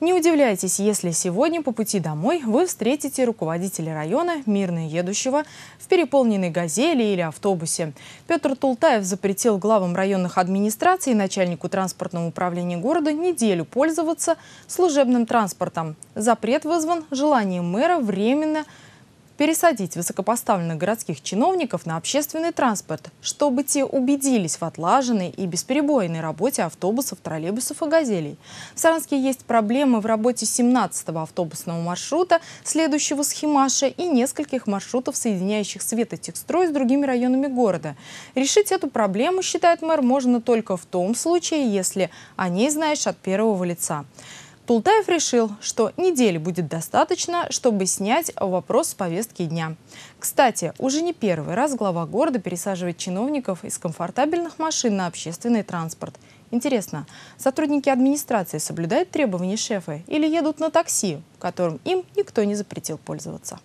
Не удивляйтесь, если сегодня по пути домой вы встретите руководителя района, мирно едущего, в переполненной «Газели» или автобусе. Петр Тултаев запретил главам районных администраций и начальнику транспортного управления города неделю пользоваться служебным транспортом. Запрет вызван желанием мэра временно – пересадить высокопоставленных городских чиновников на общественный транспорт, чтобы те убедились в отлаженной и бесперебойной работе автобусов, троллейбусов и газелей. В Саранске есть проблемы в работе 17-го автобусного маршрута, следующего с Химаша и нескольких маршрутов, соединяющих Светотекстрой с другими районами города. Решить эту проблему, считает мэр, можно только в том случае, если о ней знаешь от первого лица. Тултаев решил, что недели будет достаточно, чтобы снять вопрос с повестки дня. Кстати, уже не первый раз глава города пересаживает чиновников из комфортабельных машин на общественный транспорт. Интересно, сотрудники администрации соблюдают требования шефа или едут на такси, которым им никто не запретил пользоваться?